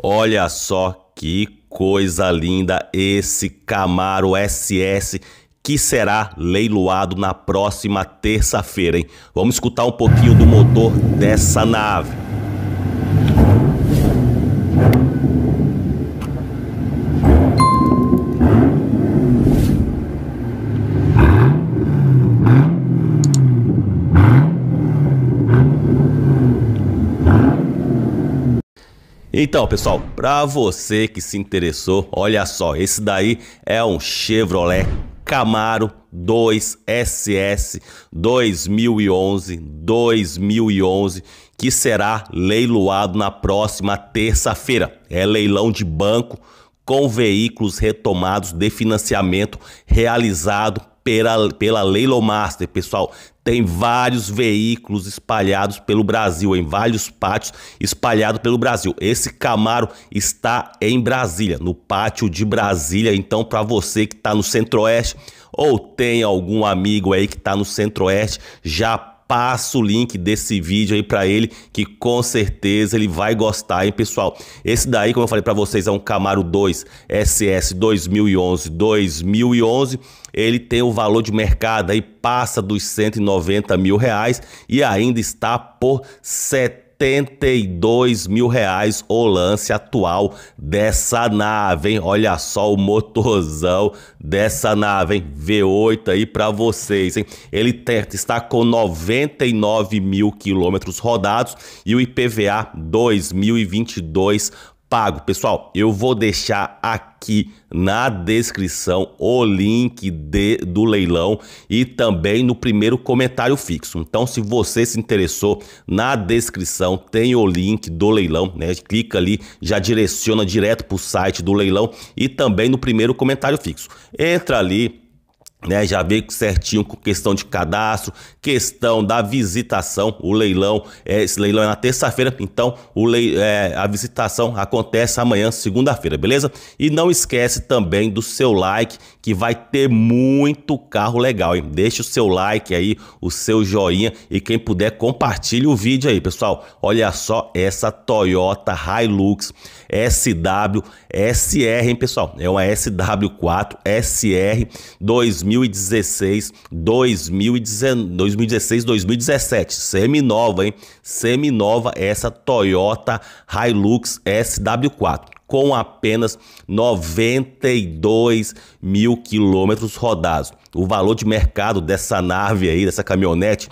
Olha só que coisa linda esse Camaro SS que será leiloado na próxima terça-feira, hein? Vamos escutar um pouquinho do motor dessa nave. Então, pessoal, para você que se interessou, olha só, esse daí é um Chevrolet Camaro 2 SS 2011 2011 que será leiloado na próxima terça-feira. É leilão de banco com veículos retomados de financiamento realizado pela, pela Leilomaster, pessoal. Tem vários veículos espalhados pelo Brasil, em vários pátios espalhados pelo Brasil. Esse Camaro está em Brasília, no pátio de Brasília. Então, para você que está no Centro-Oeste ou tem algum amigo aí que está no Centro-Oeste, já passa o link desse vídeo aí para ele, que com certeza ele vai gostar, hein, pessoal? Esse daí, como eu falei para vocês, é um Camaro 2 SS 2011, 2011. Ele tem o valor de mercado aí, passa dos 190 mil reais e ainda está por 70 72 mil reais o lance atual dessa nave, hein? Olha só o motorzão dessa nave, hein? V8 aí para vocês, hein? Ele está com 99 mil quilômetros rodados e o IPVA 2022 pago. Pessoal, eu vou deixar aqui na descrição o link de, do leilão e também no primeiro comentário fixo. Então, se você se interessou, na descrição tem o link do leilão, né? Clica ali, já direciona direto para o site do leilão e também no primeiro comentário fixo. Entra ali, né, já veio certinho com questão de cadastro, questão da visitação, o leilão, é, esse leilão é na terça-feira, então o lei, é, a visitação acontece amanhã, segunda-feira, beleza? E não esquece também do seu like que vai ter muito carro legal, hein? Deixe o seu like aí, o seu joinha e quem puder compartilhe o vídeo aí, pessoal. Olha só essa Toyota Hilux SW SR, hein, pessoal? É uma SW4 SR 2016, 2016, 2017, seminova, hein? Seminova essa Toyota Hilux SW4 com apenas 92 mil quilômetros rodados. O valor de mercado dessa nave aí, dessa caminhonete,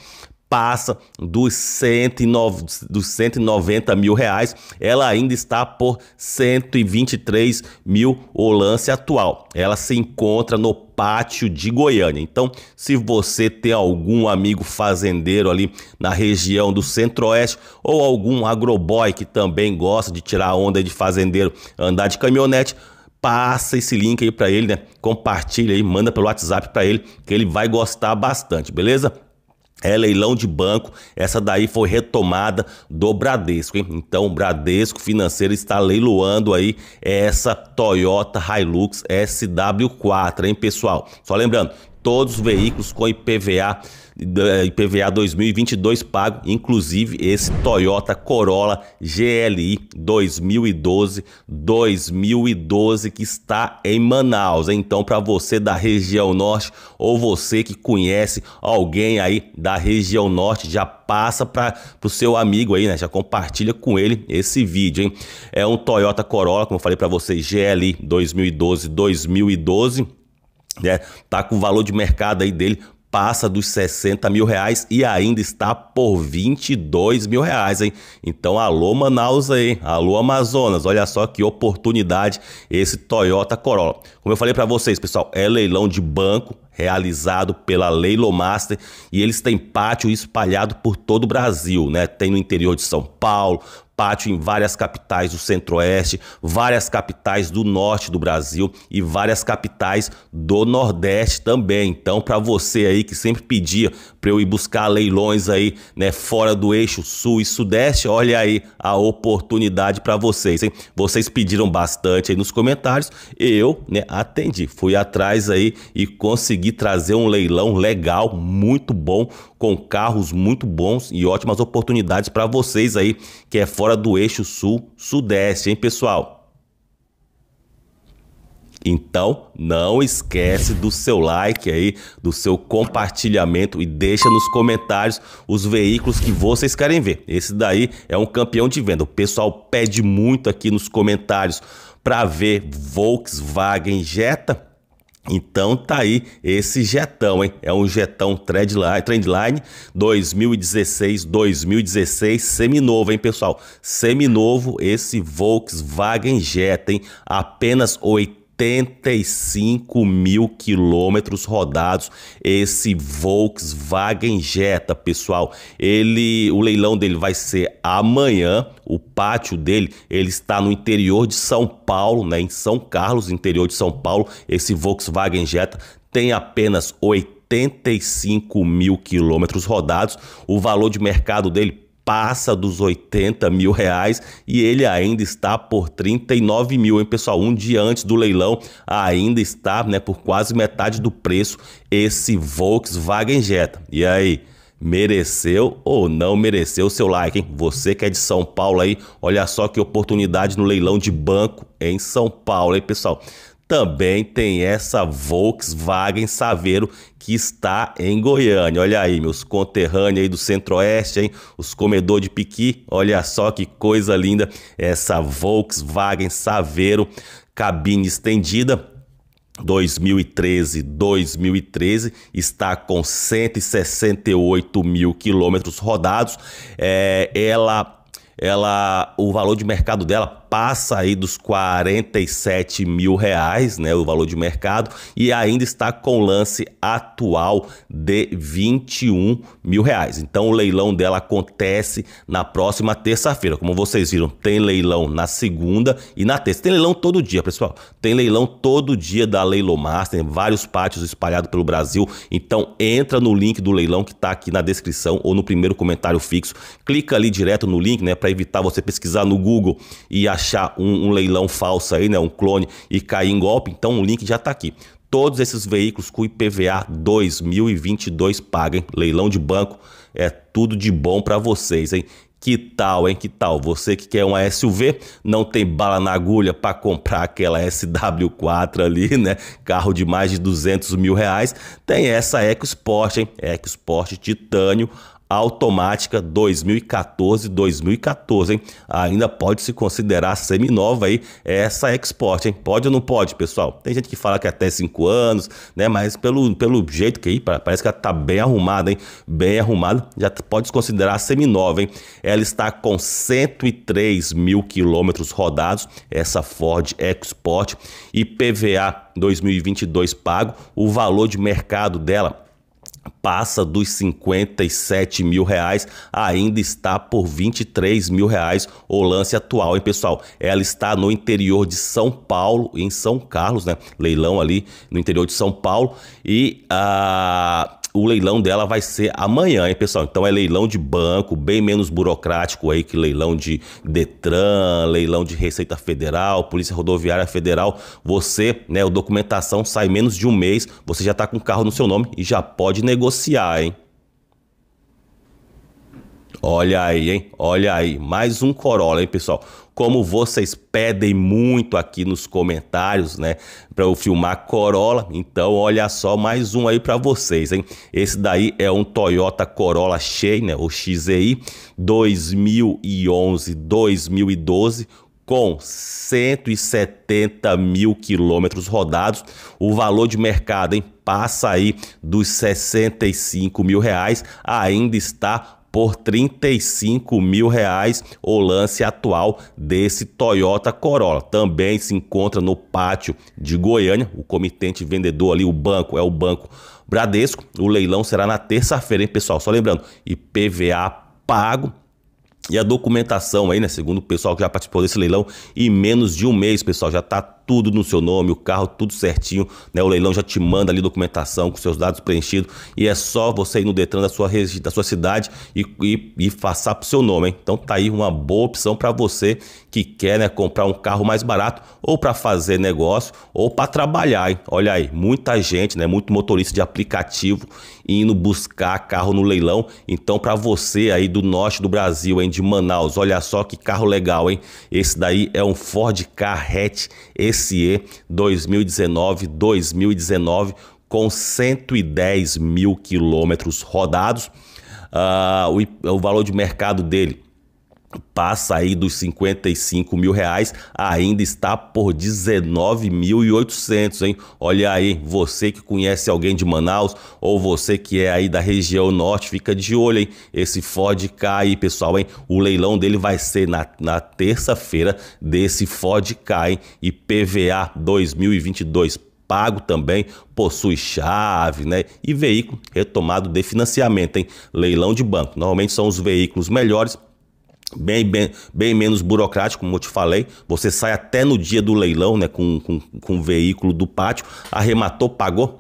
passa dos, 109, dos 190 mil reais, ela ainda está por 123 mil o lance atual. Ela se encontra no pátio de Goiânia. Então, se você tem algum amigo fazendeiro ali na região do Centro-Oeste ou algum agroboy que também gosta de tirar onda de fazendeiro, andar de caminhonete, passa esse link aí para ele, né? Compartilha aí, manda pelo WhatsApp para ele, que ele vai gostar bastante, beleza? É leilão de banco, essa daí foi retomada do Bradesco. Hein? Então, o Bradesco Financeiro está leiloando aí essa Toyota Hilux SW4, hein, pessoal? Só lembrando, todos os veículos com IPVA IPVA 2022 pago, inclusive esse Toyota Corolla GLI 2012, 2012 que está em Manaus. Então, para você da região norte ou você que conhece alguém aí da região norte, já passa para o seu amigo aí, né? Já compartilha com ele esse vídeo, hein? É um Toyota Corolla, como eu falei para vocês, GLI 2012, 2012. Está Tá com o valor de mercado aí dele passa dos 60 mil reais e ainda está por 22 mil reais, hein? Então, alô Manaus aí, alô Amazonas, olha só que oportunidade esse Toyota Corolla. Como eu falei para vocês, pessoal, é leilão de banco, realizado pela Leilomaster e eles têm pátio espalhado por todo o Brasil, né? Tem no interior de São Paulo, pátio em várias capitais do Centro-Oeste, várias capitais do Norte do Brasil e várias capitais do Nordeste também. Então, para você aí que sempre pedia para eu ir buscar leilões aí, né, fora do eixo sul e sudeste. Olha aí a oportunidade para vocês, hein? Vocês pediram bastante aí nos comentários, eu, né, atendi. Fui atrás aí e consegui trazer um leilão legal, muito bom, com carros muito bons e ótimas oportunidades para vocês aí que é fora do eixo sul sudeste, hein, pessoal? Então, não esquece do seu like aí, do seu compartilhamento e deixa nos comentários os veículos que vocês querem ver. Esse daí é um campeão de venda. O pessoal pede muito aqui nos comentários para ver Volkswagen Jetta. Então tá aí esse jetão, hein? É um jetão Trendline, trendline 2016, 2016, seminovo, hein, pessoal? Seminovo esse Volkswagen Jetta, hein? Apenas 80 85 mil quilômetros rodados esse Volkswagen Jetta, pessoal. Ele, o leilão dele vai ser amanhã. O pátio dele, ele está no interior de São Paulo, né, em São Carlos, interior de São Paulo. Esse Volkswagen Jetta tem apenas 85 mil quilômetros rodados. O valor de mercado dele passa dos 80 mil reais e ele ainda está por 39 mil, hein, pessoal? Um dia antes do leilão, ainda está né, por quase metade do preço esse Volkswagen Jetta. E aí? mereceu ou não mereceu o seu like, hein? Você que é de São Paulo aí, olha só que oportunidade no leilão de banco em São Paulo, hein, pessoal? também tem essa Volkswagen Saveiro que está em Goiânia. Olha aí, meus conterrâneos aí do Centro-Oeste, hein? Os comedor de piqui. Olha só que coisa linda essa Volkswagen Saveiro, cabine estendida. 2013, 2013 está com 168 mil quilômetros rodados. É, ela, ela, o valor de mercado dela passa aí dos 47 mil reais, né, o valor de mercado, e ainda está com lance atual de 21 mil reais. Então o leilão dela acontece na próxima terça-feira. Como vocês viram, tem leilão na segunda e na terça. Tem leilão todo dia, pessoal. Tem leilão todo dia da Leilomar, Master, vários pátios espalhados pelo Brasil. Então entra no link do leilão que está aqui na descrição ou no primeiro comentário fixo. Clica ali direto no link, né, para evitar você pesquisar no Google e achar achar um, um leilão falso aí, né, um clone e cair em golpe, então o link já está aqui. Todos esses veículos com IPVA 2022 paguem leilão de banco, é tudo de bom para vocês, hein? Que tal, hein? Que tal? Você que quer uma SUV, não tem bala na agulha para comprar aquela SW4 ali, né? Carro de mais de 200 mil reais. Tem essa EcoSport, hein? EcoSport Titânio, automática 2014, 2014, Ainda pode se considerar seminova aí essa export, hein? Pode ou não pode, pessoal? Tem gente que fala que é até 5 anos, né? Mas pelo, pelo jeito que aí, parece que ela tá bem arrumada, hein? Bem arrumada, já pode se considerar seminova, hein? Ela está com 103 mil quilômetros rodados, essa Ford Export e PVA 2022 pago, o valor de mercado dela passa dos 57 mil reais, ainda está por 23 mil reais o lance atual, hein, pessoal? Ela está no interior de São Paulo, em São Carlos, né? Leilão ali no interior de São Paulo e a ah, o leilão dela vai ser amanhã, hein, pessoal? Então é leilão de banco, bem menos burocrático aí que leilão de Detran, leilão de Receita Federal, Polícia Rodoviária Federal. Você, né, a documentação sai menos de um mês, você já está com o carro no seu nome e já pode negociar, hein? Olha aí, hein? Olha aí, mais um Corolla, hein, pessoal? como vocês pedem muito aqui nos comentários, né, para eu filmar Corolla. Então, olha só mais um aí para vocês, hein? Esse daí é um Toyota Corolla Cheio, né, o XEI 2011, 2012 com 170 mil quilômetros rodados, o valor de mercado hein, passa aí dos 65 mil reais, ainda está por 35 mil reais o lance atual desse Toyota Corolla. Também se encontra no pátio de Goiânia, o comitente vendedor ali, o banco, é o banco Bradesco. O leilão será na terça-feira, hein, pessoal? Só lembrando, IPVA pago. E a documentação aí, né? Segundo o pessoal que já participou desse leilão, em menos de um mês, pessoal, já está tudo no seu nome, o carro tudo certinho, né? O leilão já te manda ali documentação com seus dados preenchidos e é só você ir no Detran da sua, da sua cidade e, e, e passar pro seu nome, hein? Então tá aí uma boa opção para você que quer, né, comprar um carro mais barato ou para fazer negócio ou para trabalhar, hein? Olha aí, muita gente, né, muito motorista de aplicativo indo buscar carro no leilão. Então para você aí do norte do Brasil, hein, de Manaus, olha só que carro legal, hein? Esse daí é um Ford Carrette esse DCE 2019-2019 com 110 mil quilômetros rodados. Uh, o, o valor de mercado dele passa aí dos 55 mil reais, ainda está por 19.800, hein? Olha aí, você que conhece alguém de Manaus ou você que é aí da região norte, fica de olho, hein? Esse Ford Ka, aí, pessoal, hein? O leilão dele vai ser na, na terça-feira desse Ford Ka, hein? E PVA 2022 pago também possui chave, né? E veículo retomado de financiamento, hein? Leilão de banco. Normalmente são os veículos melhores bem, bem, bem menos burocrático, como eu te falei. Você sai até no dia do leilão, né? Com, com, com o veículo do pátio, arrematou, pagou.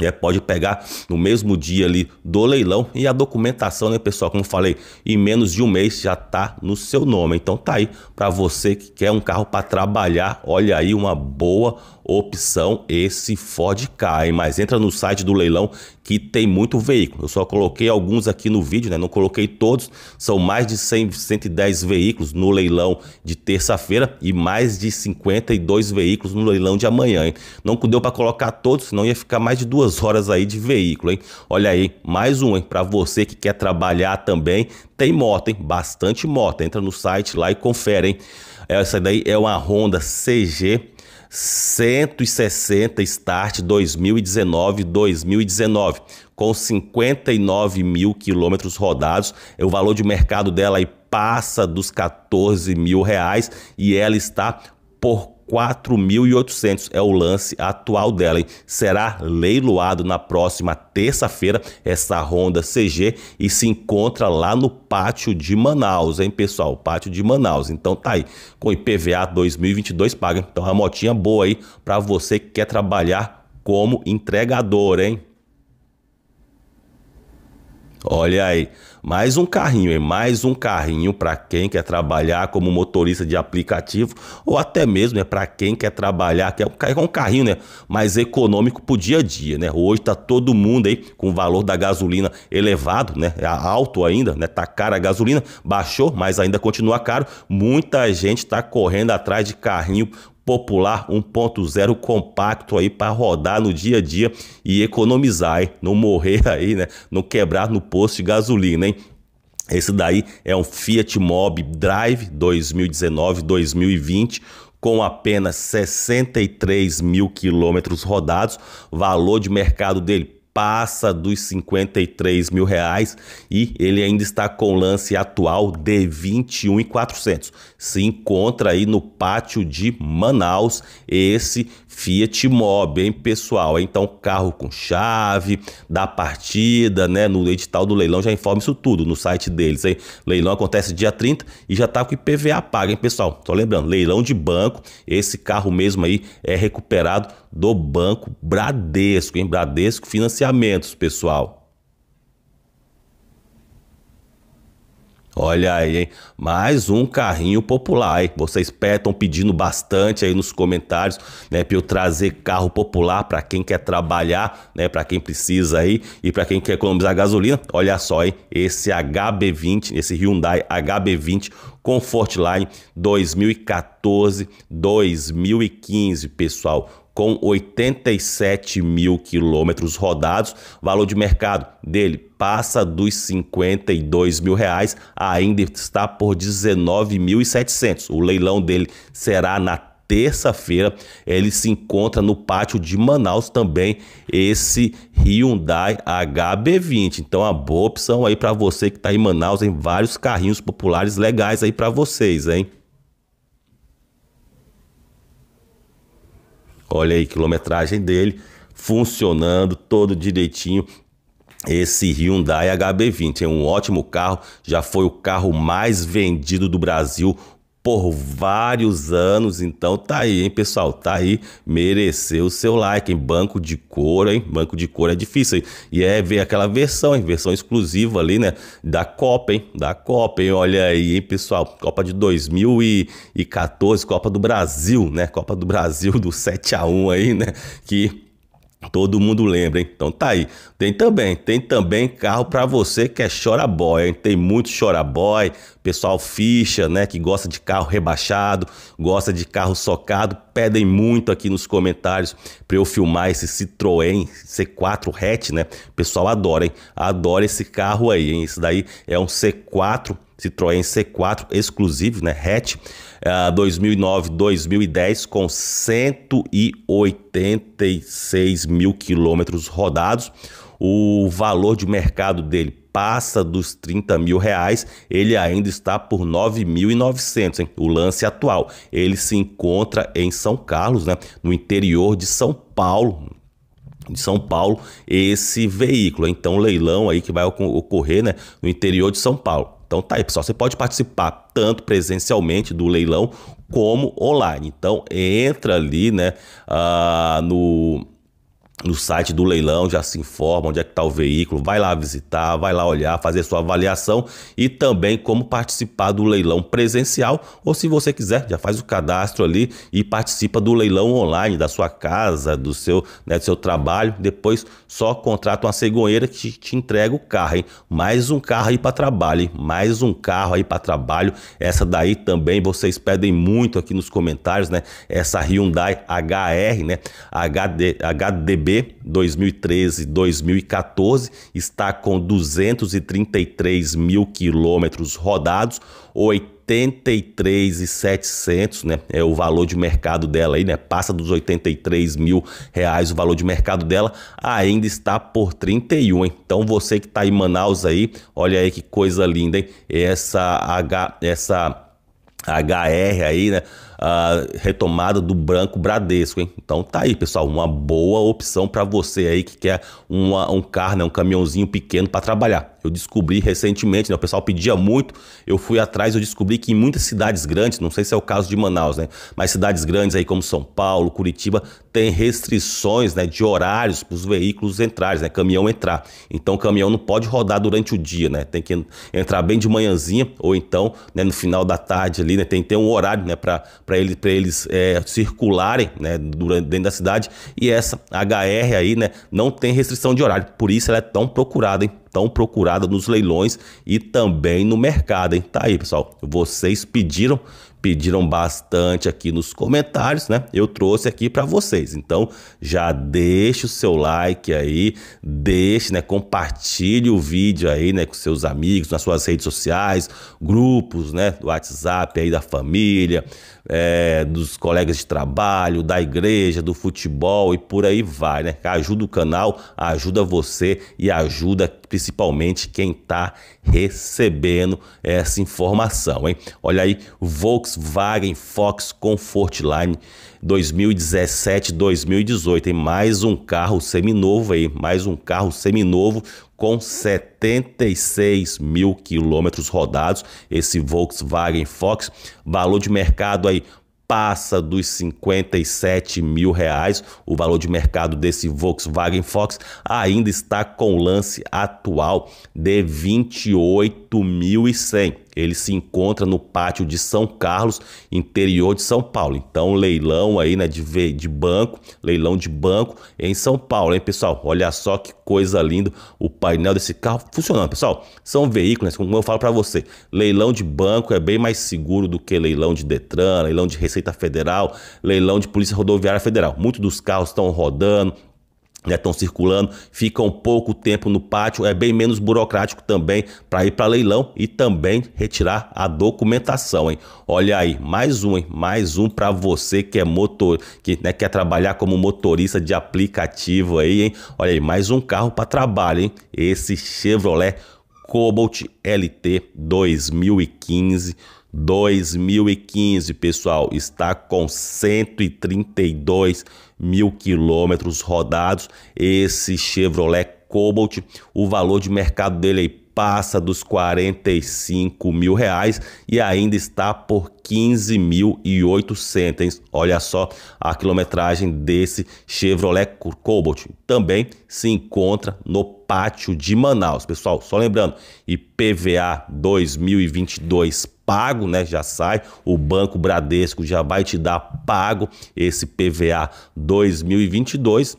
É, pode pegar no mesmo dia ali do leilão e a documentação, né, pessoal? Como falei, em menos de um mês já tá no seu nome. Então tá aí para você que quer um carro para trabalhar. Olha aí uma boa opção esse Ford hein? mas entra no site do leilão que tem muito veículo. Eu só coloquei alguns aqui no vídeo, né? Não coloquei todos. São mais de 100, 110 veículos no leilão de terça-feira e mais de 52 veículos no leilão de amanhã, hein? Não deu para colocar todos, senão ia ficar mais de duas horas aí de veículo, hein? Olha aí, mais um, hein? Para você que quer trabalhar também, tem moto, hein? Bastante moto. Entra no site lá e confere, hein? Essa daí é uma Honda CG 160 start 2019-2019, com 59 mil quilômetros rodados. É o valor de mercado dela aí passa dos 14 mil reais e ela está por 4.800 é o lance atual dela. Hein? Será leiloado na próxima terça-feira essa Honda CG e se encontra lá no pátio de Manaus, hein, pessoal? Pátio de Manaus. Então tá aí, com IPVA 2022 paga. Então uma motinha boa aí para você que quer trabalhar como entregador, hein? Olha aí. Mais um carrinho, hein? Mais um carrinho para quem quer trabalhar como motorista de aplicativo ou até mesmo né, para quem quer trabalhar, que é um é carrinho né, mais econômico para o dia a dia, né? Hoje tá todo mundo aí com o valor da gasolina elevado, né? É alto ainda, né? Tá cara a gasolina, baixou, mas ainda continua caro. Muita gente tá correndo atrás de carrinho popular 1.0 compacto aí para rodar no dia a dia e economizar, hein? não morrer aí, né? Não quebrar no posto de gasolina, hein? Esse daí é um Fiat Mobi Drive 2019-2020 com apenas 63 mil quilômetros rodados, valor de mercado dele passa dos 53 mil reais e ele ainda está com o lance atual de 21,400. Se encontra aí no pátio de Manaus. Esse Fiat mob, bem pessoal. Então, carro com chave, da partida, né? No edital do leilão já informa isso tudo no site deles, hein? Leilão acontece dia 30 e já tá com IPVA pago, hein, pessoal? Só lembrando, leilão de banco, esse carro mesmo aí é recuperado do Banco Bradesco, hein? Bradesco Financiamentos, pessoal. Olha aí, hein? Mais um carrinho popular, hein? Vocês estão pedindo bastante aí nos comentários, né, para eu trazer carro popular para quem quer trabalhar, né, para quem precisa aí e para quem quer economizar gasolina. Olha só, hein? Esse HB20, esse Hyundai HB20 Comfortline 2014, 2015, pessoal com 87 mil quilômetros rodados. Valor de mercado dele passa dos 52 mil reais, ainda está por 19.700. O leilão dele será na terça-feira. Ele se encontra no pátio de Manaus também, esse Hyundai HB20. Então, uma boa opção aí para você que está em Manaus, em vários carrinhos populares legais aí para vocês, hein? Olha aí, quilometragem dele funcionando todo direitinho. Esse Hyundai HB20 é um ótimo carro, já foi o carro mais vendido do Brasil por vários anos. Então tá aí, hein, pessoal? Tá aí, mereceu o seu like, em Banco de couro, hein? Banco de couro é difícil, hein? E é ver aquela versão, hein? Versão exclusiva ali, né? Da Copa, hein? Da Copa, hein? Olha aí, hein, pessoal? Copa de 2014, Copa do Brasil, né? Copa do Brasil do 7 a 1 aí, né? Que Todo mundo lembra, hein? Então tá aí. Tem também, tem também carro para você que é choraboy, hein? Tem muito choraboy, pessoal ficha, né, que gosta de carro rebaixado, gosta de carro socado, pedem muito aqui nos comentários para eu filmar esse Citroën C4 hatch, né? Pessoal adora, hein? Adora esse carro aí, hein? Esse daí é um C4 Citroën C4 exclusivo, né, hatch, uh, eh, 2009-2010 com 186 mil quilômetros rodados. O valor de mercado dele passa dos 30 mil reais, ele ainda está por 9.900, o lance atual. Ele se encontra em São Carlos, né, no interior de São Paulo, de São Paulo esse veículo. Então, leilão aí que vai ocorrer né, no interior de São Paulo. Então tá aí, pessoal. Você pode participar tanto presencialmente do leilão como online. Então entra ali, né, uh, no no site do leilão, já se informa onde é que está o veículo, vai lá visitar, vai lá olhar, fazer sua avaliação e também como participar do leilão presencial ou se você quiser, já faz o cadastro ali e participa do leilão online da sua casa, do seu, né, do seu trabalho, depois só contrata uma cegonheira que te entrega o carro, hein? Mais um carro aí para trabalho, hein? mais um carro aí para trabalho. Essa daí também vocês pedem muito aqui nos comentários, né? Essa Hyundai HR, né? HD, HDB 2013-2014 está com 233 mil quilômetros rodados, 83,700, né? É o valor de mercado dela aí, né? Passa dos 83 mil reais o valor de mercado dela, ainda está por 31, hein? Então você que está em Manaus aí, olha aí que coisa linda, hein? Essa H, essa HR aí, né? retomada do Branco Bradesco, hein? Então tá aí, pessoal, uma boa opção para você aí que quer uma, um carro, né, um caminhãozinho pequeno para trabalhar. Eu descobri recentemente, né, o pessoal pedia muito, eu fui atrás, eu descobri que em muitas cidades grandes, não sei se é o caso de Manaus, né, mas cidades grandes aí como São Paulo, Curitiba, tem restrições, né, de horários para os veículos entrarem, né, caminhão entrar. Então o caminhão não pode rodar durante o dia, né? Tem que entrar bem de manhãzinha ou então, né, no final da tarde ali, né, tem que ter um horário, né, para para eles, eles é, circularem né, durante, dentro da cidade. E essa HR aí né, não tem restrição de horário, por isso ela é tão procurada, hein? tão procurada nos leilões e também no mercado, hein? Tá aí, pessoal. Vocês pediram, pediram bastante aqui nos comentários, né? Eu trouxe aqui para vocês. Então, já deixa o seu like aí, deixe, né, compartilhe o vídeo aí, né, com seus amigos, nas suas redes sociais, grupos, né, do WhatsApp aí da família, é, dos colegas de trabalho, da igreja, do futebol e por aí vai, né? Ajuda o canal, ajuda você e ajuda principalmente quem está recebendo essa informação, hein? Olha aí, Volkswagen Fox Comfortline 2017-2018, hein? Mais um carro seminovo aí, mais um carro seminovo com 76 mil quilômetros rodados. Esse Volkswagen Fox, valor de mercado aí passa dos 57 mil reais. O valor de mercado desse Volkswagen Fox ainda está com o lance atual de 28.100. Ele se encontra no pátio de São Carlos, interior de São Paulo. Então, leilão aí, né, de, de banco, leilão de banco em São Paulo, hein, pessoal? Olha só que coisa linda o painel desse carro funcionando, pessoal. São veículos, né, como eu falo para você, leilão de banco é bem mais seguro do que leilão de Detran, leilão de Receita Federal, leilão de Polícia Rodoviária Federal. Muitos dos carros estão rodando, estão né, circulando, ficam pouco tempo no pátio, é bem menos burocrático também para ir para leilão e também retirar a documentação, hein? Olha aí, mais um, hein? mais um para você que é motor, que né, quer trabalhar como motorista de aplicativo aí, hein? Olha aí, mais um carro para trabalho, hein? Esse Chevrolet Cobalt LT 2015 2015, pessoal, está com 132 mil quilômetros rodados. Esse Chevrolet Cobalt, o valor de mercado dele aí passa dos 45 mil reais e ainda está por 15.800. Olha só a quilometragem desse Chevrolet Cobalt. Também se encontra no pátio de Manaus. Pessoal, só lembrando, IPVA 2022 pago, né? Já sai. O Banco Bradesco já vai te dar pago esse PVA 2022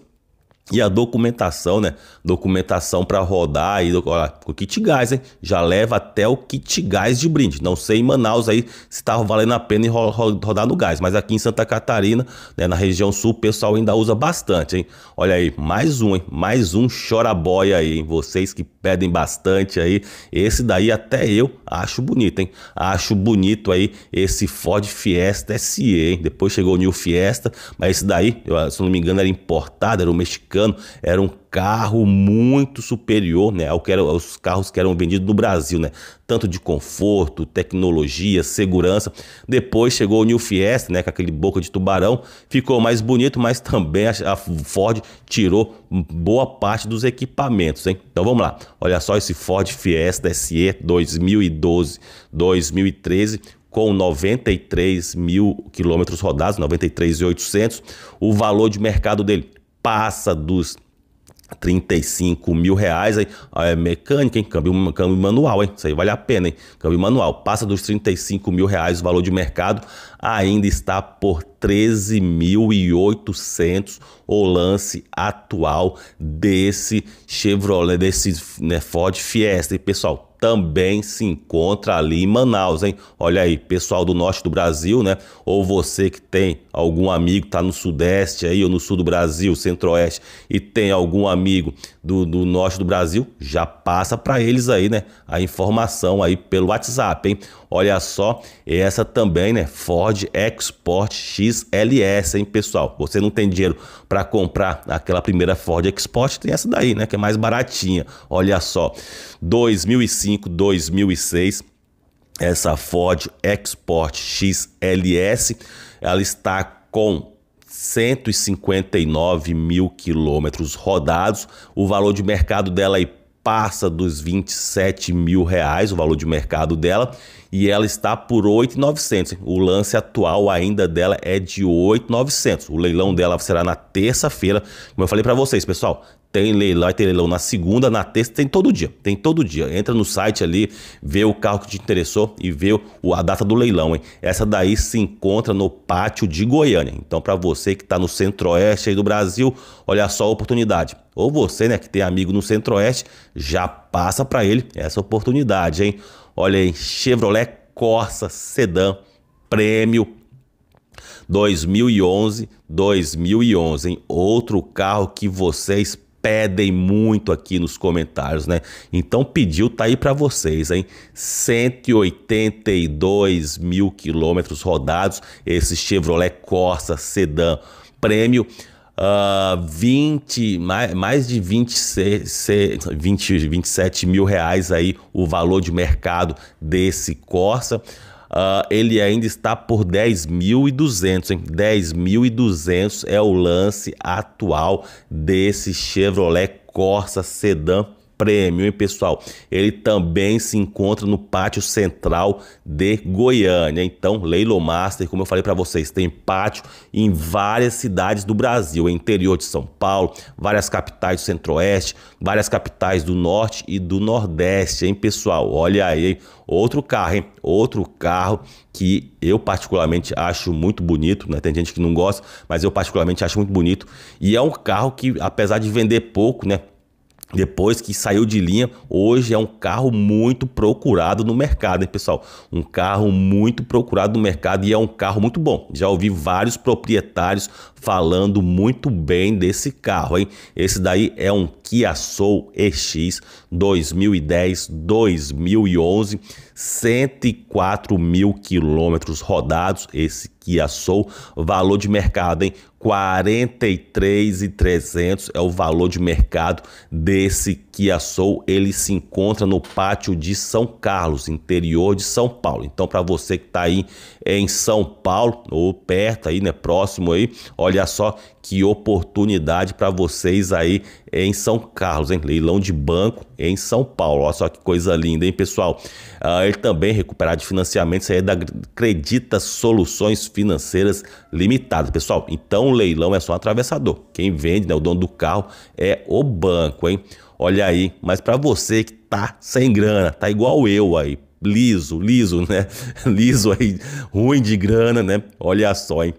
e a documentação, né? Documentação para rodar e olha, o kit gás, hein? Já leva até o kit gás de brinde. Não sei em Manaus aí se tá valendo a pena rodar no gás, mas aqui em Santa Catarina, né, na região sul, o pessoal ainda usa bastante, hein? Olha aí, mais um, hein? Mais um chora boy aí, hein? Vocês que pedem bastante aí. Esse daí até eu acho bonito, hein? Acho bonito aí esse Ford Fiesta SE, hein? Depois chegou o New Fiesta, mas esse daí, se não me engano, era importado, era um mexicano, era um carro muito superior, né, ao que era, aos carros que eram vendidos no Brasil, né? Tanto de conforto, tecnologia, segurança. Depois chegou o New Fiesta, né, com aquele boca de tubarão, ficou mais bonito, mas também a Ford tirou boa parte dos equipamentos, hein? Então vamos lá. Olha só esse Ford Fiesta SE 2012, 2013, com 93 mil quilômetros rodados, 93,800. O valor de mercado dele passa dos 35 mil reais, aí, ah, é mecânica, hein? Câmbio, câmbio manual, hein? Isso aí vale a pena, hein? Câmbio manual. Passa dos 35 mil reais o valor de mercado ainda está por 13.800 o lance atual desse Chevrolet, desse né, Ford Fiesta. E pessoal, também se encontra ali em Manaus, hein? Olha aí, pessoal do norte do Brasil, né? Ou você que tem algum amigo que tá no sudeste aí, ou no sul do Brasil, centro-oeste, e tem algum amigo do, do norte do Brasil, já passa para eles aí, né? A informação aí pelo WhatsApp, hein? Olha só, essa também, né? Ford Export XLS, hein, pessoal? Você não tem dinheiro para comprar aquela primeira Ford Export, tem essa daí, né? Que é mais baratinha. Olha só, 2005, 2006 essa Ford Export XLS, ela está com 159 mil quilômetros rodados, o valor de mercado dela aí passa dos 27 mil reais, o valor de mercado dela, e ela está por 8,900. O lance atual ainda dela é de 8,900. O leilão dela será na terça-feira. Como eu falei para vocês, pessoal, tem leilão, vai tem leilão na segunda, na terça, tem todo dia. Tem todo dia. Entra no site ali, vê o carro que te interessou e vê o, a data do leilão, hein? Essa daí se encontra no pátio de Goiânia. Então, para você que está no centro-oeste aí do Brasil, olha só a oportunidade. Ou você, né, que tem amigo no centro-oeste, já passa para ele essa oportunidade, hein? Olha aí, Chevrolet Corsa Sedan Prêmio 2011, 2011, hein? Outro carro que vocês pedem muito aqui nos comentários, né? Então pediu tá aí para vocês, hein? 182 mil quilômetros rodados, esse Chevrolet Corsa Sedan Prêmio. Uh, ah, 20, mais, mais de 26, 20, 27 mil reais aí o valor de mercado desse Corsa uh, ele ainda está por 10.200, hein? 10.200 é o lance atual desse Chevrolet Corsa Sedan prêmio, hein, pessoal? Ele também se encontra no pátio central de Goiânia. Então, Leilo Master, como eu falei para vocês, tem pátio em várias cidades do Brasil, interior de São Paulo, várias capitais do Centro-Oeste, várias capitais do Norte e do Nordeste, hein, pessoal? Olha aí, outro carro, hein? Outro carro que eu particularmente acho muito bonito, né? Tem gente que não gosta, mas eu particularmente acho muito bonito. E é um carro que, apesar de vender pouco, né? depois que saiu de linha, hoje é um carro muito procurado no mercado, hein, pessoal? Um carro muito procurado no mercado e é um carro muito bom. Já ouvi vários proprietários falando muito bem desse carro, hein? Esse daí é um Kia Soul EX 2010, 2011, 104 mil quilômetros rodados. Esse que a Sou, valor de mercado, hein? 43,300 é o valor de mercado desse Kia Soul. Ele se encontra no pátio de São Carlos, interior de São Paulo. Então, para você que está aí em São Paulo, ou perto aí, né? Próximo aí. Olha só que oportunidade para vocês aí em São Carlos, hein? Leilão de banco em São Paulo. Olha só que coisa linda, hein, pessoal? Ah, ele também recuperar de financiamento, isso aí é da Credita Soluções Financeiras Limitadas. Pessoal, então o leilão é só um atravessador. Quem vende, né, o dono do carro, é o banco, hein? Olha aí, mas para você que tá sem grana, tá igual eu aí, liso, liso, né? Liso aí, ruim de grana, né? Olha só, hein?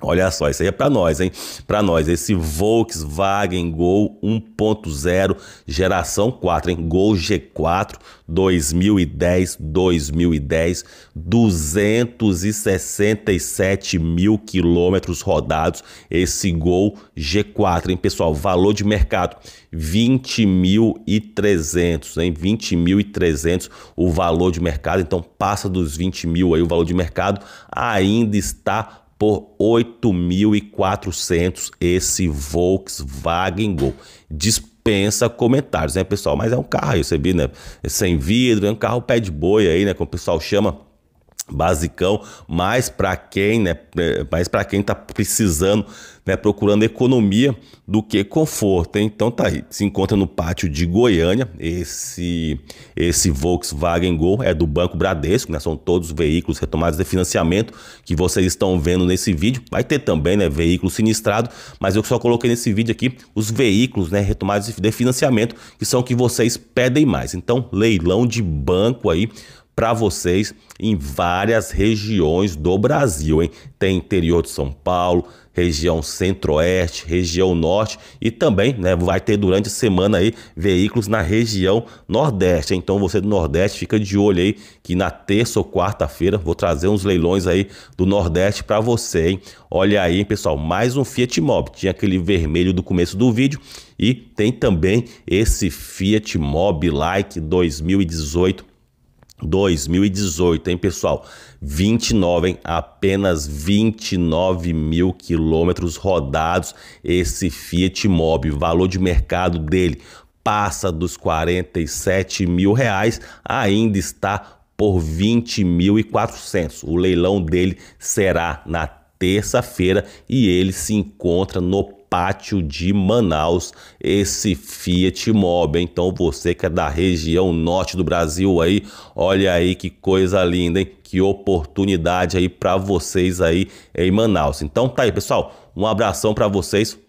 Olha só, isso aí é para nós, hein? Para nós, esse Volkswagen Gol 1.0 geração 4, hein? Gol G4 2010, 2010, 267 mil quilômetros rodados. Esse Gol G4, hein, pessoal? Valor de mercado 20.300, hein? 20.300 o valor de mercado. Então passa dos 20 mil aí o valor de mercado. Ainda está por 8.400 esse Volkswagen Gol. Dispensa comentários, né, pessoal? Mas é um carro, eu recebi, né? Sem vidro, é um carro pé de boi aí, né, como o pessoal chama basicão, mas para quem, né, é, mas para quem tá precisando né, procurando economia do que conforto. Então tá aí, se encontra no pátio de Goiânia, esse, esse Volkswagen Gol é do Banco Bradesco, né, são todos veículos retomados de financiamento que vocês estão vendo nesse vídeo. Vai ter também né, veículo sinistrado, mas eu só coloquei nesse vídeo aqui os veículos né, retomados de financiamento, que são que vocês pedem mais. Então leilão de banco aí, para vocês em várias regiões do Brasil, hein? Tem interior de São Paulo, região centro-oeste, região norte e também, né, vai ter durante a semana aí veículos na região nordeste. Hein? Então você do nordeste fica de olho aí que na terça ou quarta-feira vou trazer uns leilões aí do nordeste para você, hein? Olha aí, pessoal, mais um Fiat Mobi. Tinha aquele vermelho do começo do vídeo e tem também esse Fiat Mobi Like 2018 2018, hein, pessoal? 29, hein? Apenas 29 mil quilômetros rodados esse Fiat Mobi. Valor de mercado dele passa dos 47 mil reais, ainda está por 20.400. O leilão dele será na terça-feira e ele se encontra no pátio de Manaus esse Fiat Mobi. Então você que é da região norte do Brasil aí, olha aí que coisa linda, hein? Que oportunidade aí para vocês aí em Manaus. Então tá aí, pessoal. Um abração para vocês.